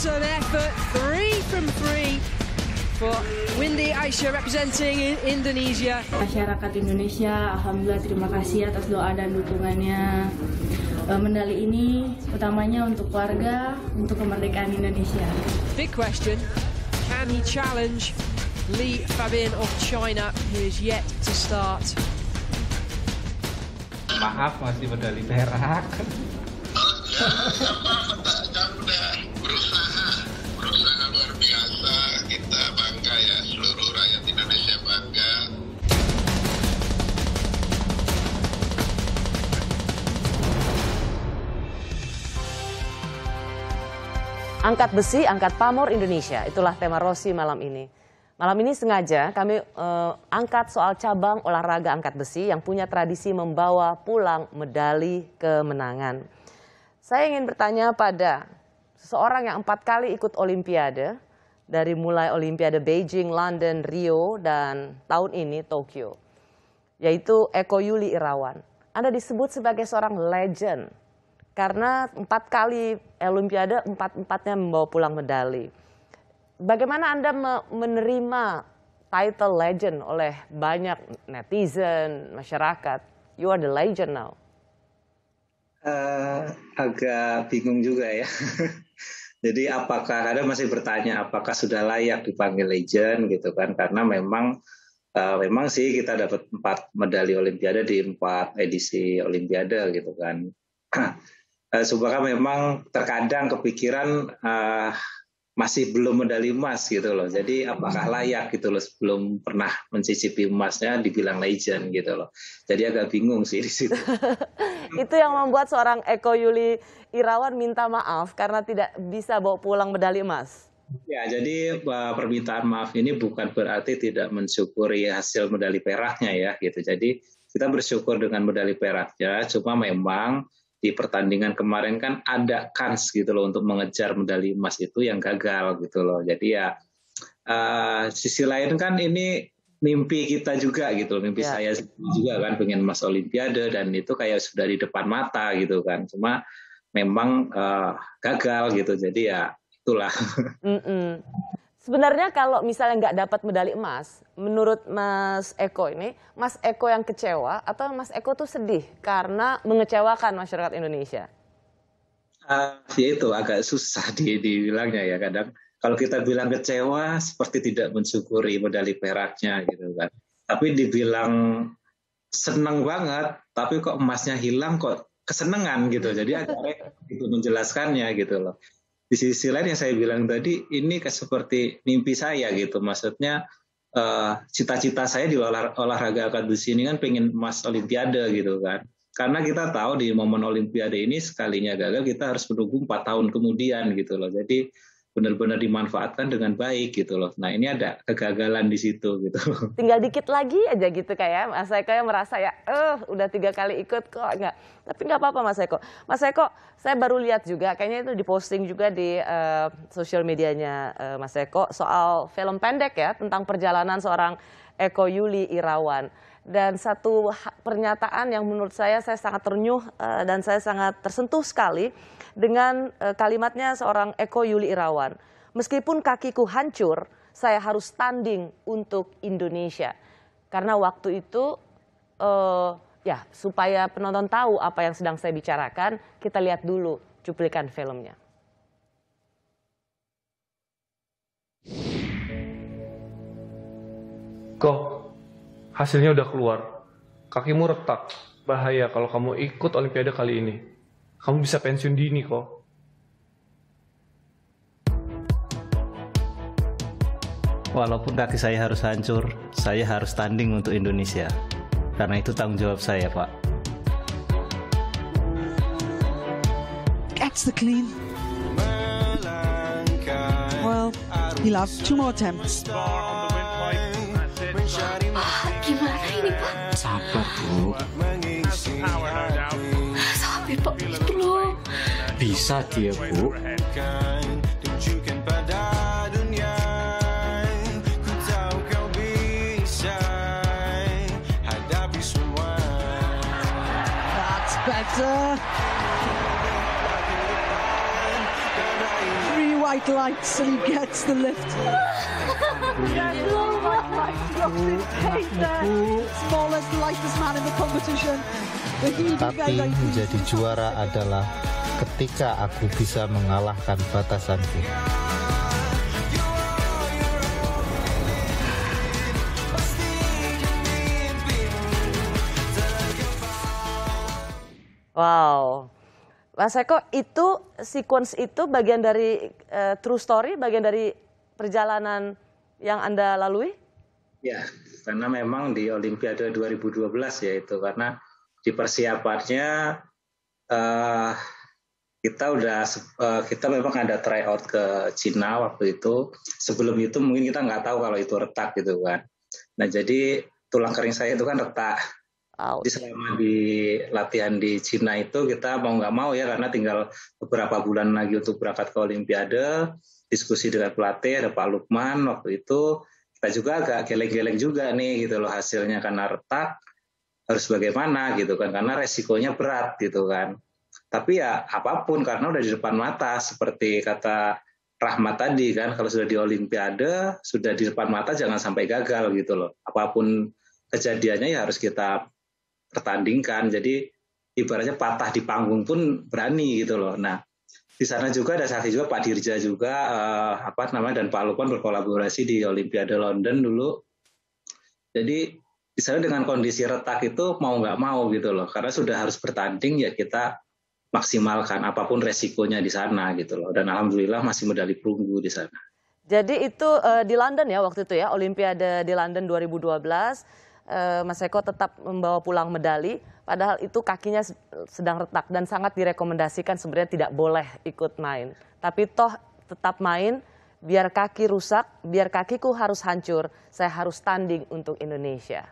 Excellent effort, three from three for Windy Aisha representing Indonesia. Masyarakat Indonesia, Alhamdulillah terima kasih atas doa dan dukungannya. Eh, Mendali ini utamanya untuk keluarga, untuk kemerdekaan Indonesia. Big question, can he challenge Li Fabian of China who is yet to start? Maaf masih medali perak. Angkat besi, angkat pamor Indonesia. Itulah tema Rosi malam ini. Malam ini sengaja kami eh, angkat soal cabang olahraga angkat besi yang punya tradisi membawa pulang medali kemenangan. Saya ingin bertanya pada seseorang yang empat kali ikut Olimpiade, dari mulai Olimpiade Beijing, London, Rio, dan tahun ini Tokyo, yaitu Eko Yuli Irawan. Anda disebut sebagai seorang legend karena empat kali Olimpiade empat empatnya membawa pulang medali. Bagaimana anda menerima title legend oleh banyak netizen masyarakat? You are the legend now. Uh, agak bingung juga ya. Jadi apakah ada masih bertanya apakah sudah layak dipanggil legend gitu kan? Karena memang uh, memang sih kita dapat empat medali Olimpiade di empat edisi Olimpiade gitu kan. uh, Subaka memang terkadang kepikiran uh, masih belum medali emas gitu loh. Jadi apakah layak gitu loh belum pernah mencicipi emasnya dibilang legend gitu loh. Jadi agak bingung sih di situ. Itu yang membuat seorang Eko Yuli Irawan minta maaf karena tidak bisa bawa pulang medali emas. Ya, jadi eh, permintaan maaf ini bukan berarti tidak mensyukuri hasil medali peraknya ya gitu. Jadi kita bersyukur dengan medali peraknya, cuma memang di pertandingan kemarin kan ada kans gitu loh untuk mengejar medali emas itu yang gagal gitu loh. Jadi ya uh, sisi lain kan ini mimpi kita juga gitu loh, mimpi ya. saya juga kan pengen emas olimpiade dan itu kayak sudah di depan mata gitu kan. Cuma memang uh, gagal gitu. Jadi ya itulah. Mm -mm. Sebenarnya kalau misalnya nggak dapat medali emas, menurut Mas Eko ini, Mas Eko yang kecewa atau Mas Eko tuh sedih karena mengecewakan masyarakat Indonesia? Uh, ya itu agak susah di dibilangnya ya kadang. Kalau kita bilang kecewa, seperti tidak mensyukuri medali peraknya gitu kan. Tapi dibilang seneng banget, tapi kok emasnya hilang kok kesenangan gitu. Jadi agak itu menjelaskannya gitu loh di sisi lain yang saya bilang tadi ini seperti mimpi saya gitu maksudnya eh, cita-cita uh, saya di olah, olahraga akademis ini kan pengen emas olimpiade gitu kan karena kita tahu di momen olimpiade ini sekalinya gagal kita harus menunggu empat tahun kemudian gitu loh jadi benar-benar dimanfaatkan dengan baik gitu loh. Nah ini ada kegagalan di situ gitu. Tinggal dikit lagi aja gitu kayak ya. Mas Eko yang merasa ya, eh udah tiga kali ikut kok nggak. Tapi nggak apa-apa Mas Eko. Mas Eko, saya baru lihat juga, kayaknya itu diposting juga di uh, sosial medianya uh, Mas Eko soal film pendek ya tentang perjalanan seorang Eko Yuli Irawan dan satu pernyataan yang menurut saya saya sangat ternyuh eh, dan saya sangat tersentuh sekali dengan eh, kalimatnya seorang Eko Yuli Irawan. Meskipun kakiku hancur, saya harus standing untuk Indonesia. Karena waktu itu uh, ya supaya penonton tahu apa yang sedang saya bicarakan, kita lihat dulu cuplikan filmnya. Go hasilnya udah keluar. Kakimu retak, bahaya kalau kamu ikut Olimpiade kali ini. Kamu bisa pensiun dini kok. Walaupun kaki saya harus hancur, saya harus tanding untuk Indonesia. Karena itu tanggung jawab saya, Pak. Catch the clean. Well, he lost two more attempts. sabar, Bu. Sabar pak, itu loh. Bisa dia, Bu. bright lights and he gets the lift. Tapi menjadi juara adalah ketika aku bisa mengalahkan batasanku. Wow, Mas Eko, itu sequence itu bagian dari uh, true story, bagian dari perjalanan yang Anda lalui? Ya, karena memang di Olimpiade 2012 ya itu karena di persiapannya uh, kita udah eh, kita memang ada try out ke Cina waktu itu. Sebelum itu mungkin kita nggak tahu kalau itu retak gitu kan. Nah jadi tulang kering saya itu kan retak. Wow. Jadi selama di latihan di Cina itu kita mau nggak mau ya karena tinggal beberapa bulan lagi untuk berangkat ke Olimpiade, diskusi dengan pelatih ada Pak Lukman waktu itu kita juga agak geleng-geleng juga nih gitu loh hasilnya karena retak harus bagaimana gitu kan karena resikonya berat gitu kan. Tapi ya apapun karena udah di depan mata seperti kata Rahmat tadi kan kalau sudah di Olimpiade sudah di depan mata jangan sampai gagal gitu loh apapun kejadiannya ya harus kita pertandingkan. Jadi ibaratnya patah di panggung pun berani gitu loh. Nah di sana juga ada saksi juga Pak Dirja juga eh, apa namanya dan Pak Lukman berkolaborasi di Olimpiade London dulu. Jadi di sana dengan kondisi retak itu mau nggak mau gitu loh karena sudah harus bertanding ya kita maksimalkan apapun resikonya di sana gitu loh dan alhamdulillah masih medali perunggu di sana. Jadi itu uh, di London ya waktu itu ya Olimpiade di London 2012 Eh, Mas Eko tetap membawa pulang medali, padahal itu kakinya sedang retak dan sangat direkomendasikan sebenarnya tidak boleh ikut main. Tapi toh tetap main, biar kaki rusak, biar kakiku harus hancur, saya harus tanding untuk Indonesia.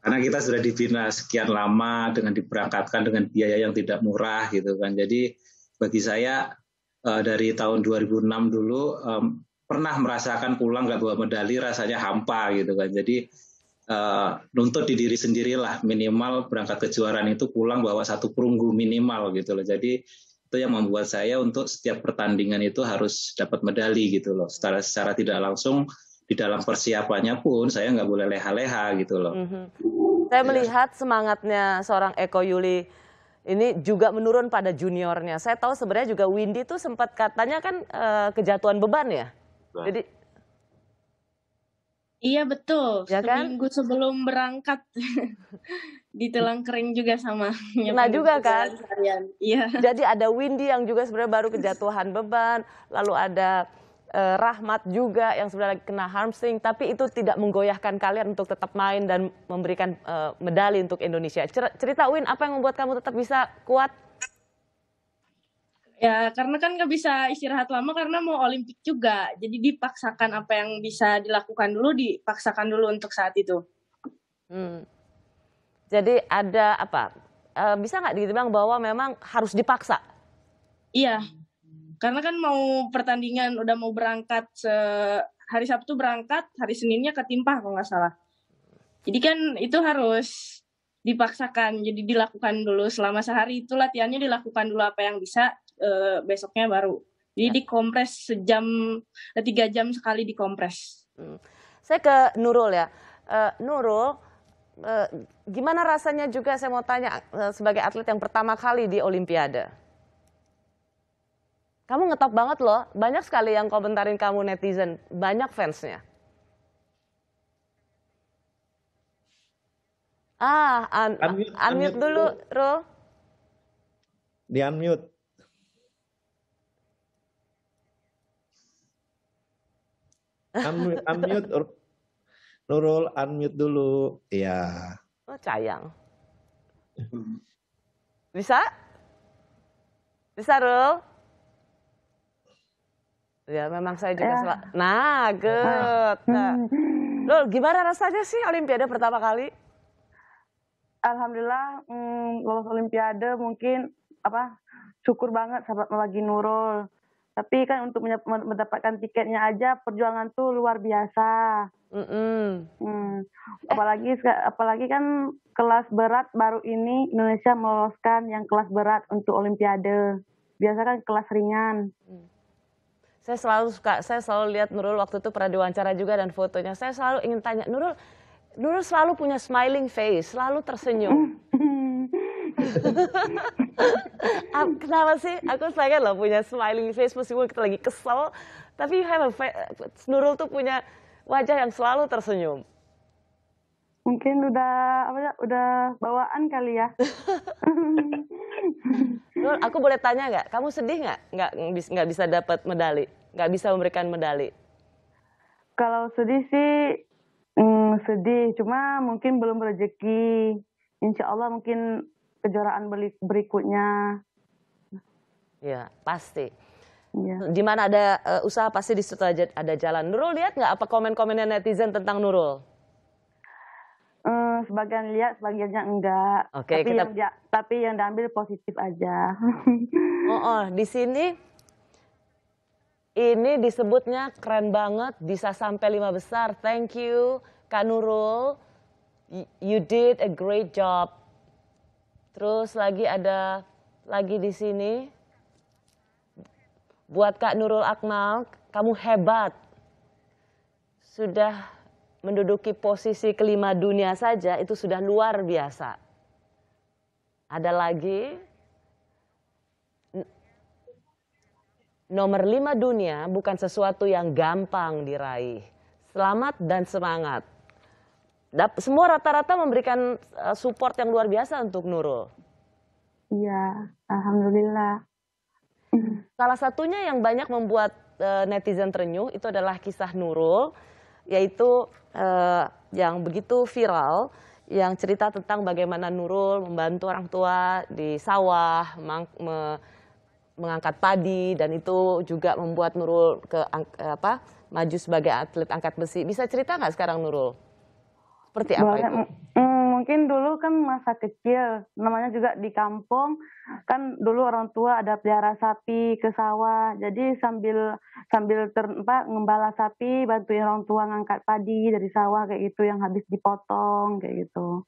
Karena kita sudah dibina sekian lama dengan diberangkatkan dengan biaya yang tidak murah gitu kan. Jadi bagi saya eh, dari tahun 2006 dulu pernah merasakan pulang nggak bawa medali rasanya hampa gitu kan. Jadi uh, nuntut di diri sendirilah minimal berangkat kejuaraan itu pulang bawa satu perunggu minimal gitu loh. Jadi itu yang membuat saya untuk setiap pertandingan itu harus dapat medali gitu loh. Secara secara tidak langsung di dalam persiapannya pun saya nggak boleh leha-leha gitu loh. Mm -hmm. Saya ya. melihat semangatnya seorang Eko Yuli ini juga menurun pada juniornya. Saya tahu sebenarnya juga Windy itu sempat katanya kan e, kejatuhan beban ya. Nah. Jadi Iya betul. Ya kan? Seminggu sebelum berangkat ditelan kering juga sama. Nah juga kan. Iya. Jadi ada Windy yang juga sebenarnya baru kejatuhan beban, lalu ada eh, Rahmat juga yang sebenarnya kena hamstring, tapi itu tidak menggoyahkan kalian untuk tetap main dan memberikan eh, medali untuk Indonesia. Cerita Win, apa yang membuat kamu tetap bisa kuat? Ya, karena kan nggak bisa istirahat lama karena mau Olimpik juga. Jadi dipaksakan apa yang bisa dilakukan dulu, dipaksakan dulu untuk saat itu. Hmm. Jadi ada apa? E, bisa nggak dibilang bahwa memang harus dipaksa? Iya, karena kan mau pertandingan udah mau berangkat se hari Sabtu berangkat, hari Seninnya ketimpah kalau nggak salah. Jadi kan itu harus dipaksakan, jadi dilakukan dulu selama sehari itu latihannya dilakukan dulu apa yang bisa, uh, besoknya baru. Jadi ya. dikompres sejam eh, tiga jam sekali dikompres. Hmm. Saya ke Nurul ya. Uh, Nurul, uh, gimana rasanya juga saya mau tanya uh, sebagai atlet yang pertama kali di Olimpiade? Kamu ngetop banget loh, banyak sekali yang komentarin kamu netizen, banyak fansnya. Ah, un unmute, unmute dulu, Rul. Di unmute. Unmute, unmute Nurul, unmute dulu. Iya. Oh, sayang. Bisa? Bisa, Rul? Ya, memang saya juga ya. selalu. Eh. Nah, hmm. good. Rul, gimana rasanya sih Olimpiade pertama kali? Alhamdulillah, hmm, lolos Olimpiade mungkin apa syukur banget sahabat lagi Nurul tapi kan untuk mendapatkan tiketnya aja perjuangan tuh luar biasa. Mm -hmm. hmm. Apalagi apalagi kan kelas berat baru ini Indonesia meloloskan yang kelas berat untuk Olimpiade. Biasa kan kelas ringan. Hmm. Saya selalu suka, saya selalu lihat Nurul waktu itu pernah diwawancara juga dan fotonya. Saya selalu ingin tanya Nurul, Nurul selalu punya smiling face, selalu tersenyum. kenapa sih? Aku pengen loh punya smiling face meskipun kita lagi kesel. Tapi you have a Nurul tuh punya wajah yang selalu tersenyum. Mungkin udah apa ya, udah bawaan kali ya. Nur, aku boleh tanya nggak? Kamu sedih nggak? Nggak nggak bisa dapat medali, nggak bisa memberikan medali. Kalau sedih sih hmm, sedih, cuma mungkin belum rezeki. Insya Allah mungkin kejuaraan berikutnya. Ya, pasti. Ya. Di mana ada uh, usaha pasti di situ ada jalan. Nurul lihat nggak apa komen-komennya netizen tentang Nurul? Eh, sebagian lihat, sebagiannya enggak. Okay, tapi kita... yang tapi yang diambil positif aja. oh, oh, di sini ini disebutnya keren banget, bisa sampai lima besar. Thank you, Kak Nurul. You did a great job. Terus lagi ada lagi di sini buat Kak Nurul Akmal, kamu hebat. Sudah menduduki posisi kelima dunia saja itu sudah luar biasa. Ada lagi nomor lima dunia bukan sesuatu yang gampang diraih. Selamat dan semangat semua rata-rata memberikan eh, support yang luar biasa untuk Nurul. Iya, alhamdulillah. Salah satunya yang banyak membuat eh, netizen terenyuh itu adalah kisah Nurul, yaitu eh, yang begitu viral, yang cerita tentang bagaimana Nurul membantu orang tua di sawah, mengangkat padi, dan itu juga membuat Nurul ke apa maju sebagai atlet angkat besi. Bisa cerita nggak sekarang Nurul? Seperti apa Boleh, itu? Mm, mungkin dulu kan masa kecil, namanya juga di kampung, kan dulu orang tua ada pelihara sapi ke sawah, jadi sambil sambil terempat ngembala sapi, bantuin orang tua ngangkat padi dari sawah kayak gitu yang habis dipotong kayak gitu.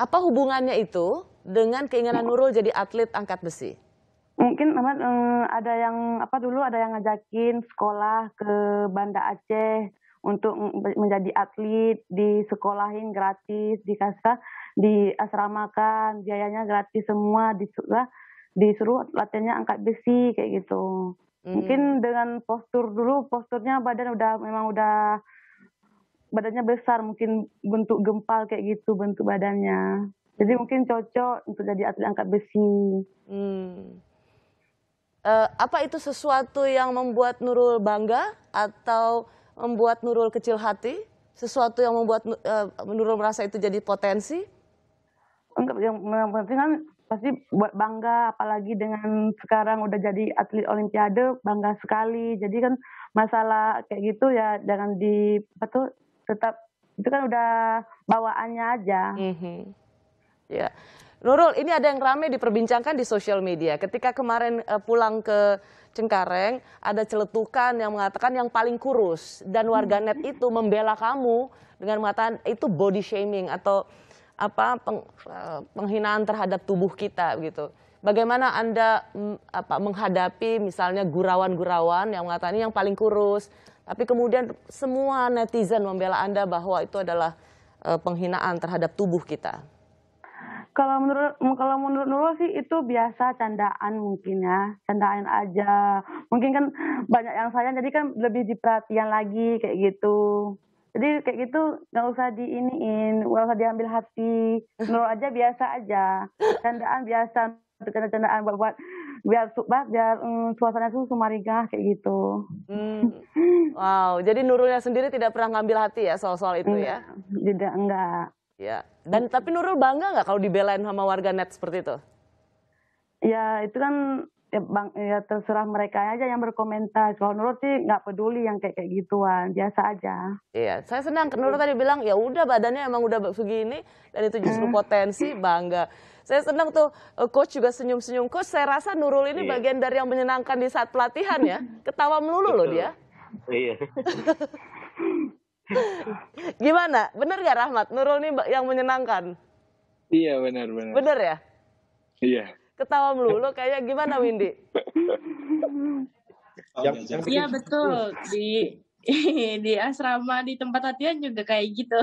Apa hubungannya itu dengan keinginan Nurul jadi atlet angkat besi? mungkin um, ada yang apa dulu ada yang ngajakin sekolah ke Banda Aceh untuk menjadi atlet, di disekolahin gratis, di dikasih di asramakan, biayanya gratis semua, disuruh, disuruh latihannya angkat besi kayak gitu. Hmm. Mungkin dengan postur dulu, posturnya badan udah memang udah badannya besar, mungkin bentuk gempal kayak gitu bentuk badannya. Jadi mungkin cocok untuk jadi atlet angkat besi. Hmm. Uh, apa itu sesuatu yang membuat Nurul bangga atau membuat Nurul kecil hati, sesuatu yang membuat uh, Nurul merasa itu jadi potensi? Enggak, yang, penting kan pasti buat bangga apalagi dengan sekarang udah jadi atlet olimpiade bangga sekali jadi kan masalah kayak gitu ya jangan di apa tuh tetap itu kan udah bawaannya aja mm-hmm. ya Nurul ini ada yang ramai diperbincangkan di sosial media ketika kemarin eh, pulang ke Cengkareng ada celetukan yang mengatakan yang paling kurus dan warganet itu membela kamu dengan mengatakan itu body shaming atau apa peng, eh, penghinaan terhadap tubuh kita gitu. Bagaimana Anda mm, apa menghadapi misalnya gurawan gurawan yang mengatakan yang paling kurus tapi kemudian semua netizen membela Anda bahwa itu adalah eh, penghinaan terhadap tubuh kita? Kalau menurut kalau menurut Nurul sih itu biasa candaan mungkin ya, candaan aja. Mungkin kan banyak yang sayang jadi kan lebih diperhatian lagi kayak gitu. Jadi kayak gitu nggak usah diiniin, nggak usah diambil hati. Nurul aja biasa aja, candaan biasa canda-candaan buat buat biar biar, biar um, mm, suasana itu sumarigah kayak gitu. Hmm. Wow, jadi Nurulnya sendiri tidak pernah ngambil hati ya soal-soal itu ya? Tidak, enggak. Ya. Dan tapi Nurul bangga nggak kalau dibelain sama warga net seperti itu? Ya itu kan ya, bang, ya terserah mereka aja yang berkomentar. Kalau Nurul sih nggak peduli yang kayak kayak gituan, biasa aja. Iya, saya senang. Nurul tadi bilang ya udah badannya emang udah segini dan itu justru hmm. potensi bangga. Saya senang tuh eh, coach juga senyum-senyum. Coach saya rasa Nurul ini iya. bagian dari yang menyenangkan di saat pelatihan ya. Ketawa melulu loh dia. Iya. Gimana? Bener gak Rahmat? Nurul ini yang menyenangkan. Iya bener benar. Bener ya? Iya. Ketawa melulu kayak gimana Windy? iya betul di Iya, di asrama di tempat latihan juga kayak gitu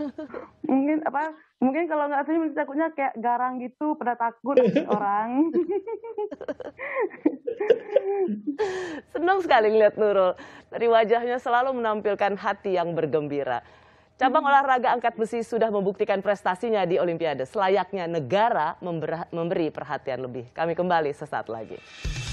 mungkin apa mungkin kalau nggak mungkin takutnya kayak garang gitu pada takut orang senang sekali lihat Nurul dari wajahnya selalu menampilkan hati yang bergembira Cabang hmm. olahraga angkat besi sudah membuktikan prestasinya di Olimpiade. Selayaknya negara memberi perhatian lebih. Kami kembali sesaat lagi.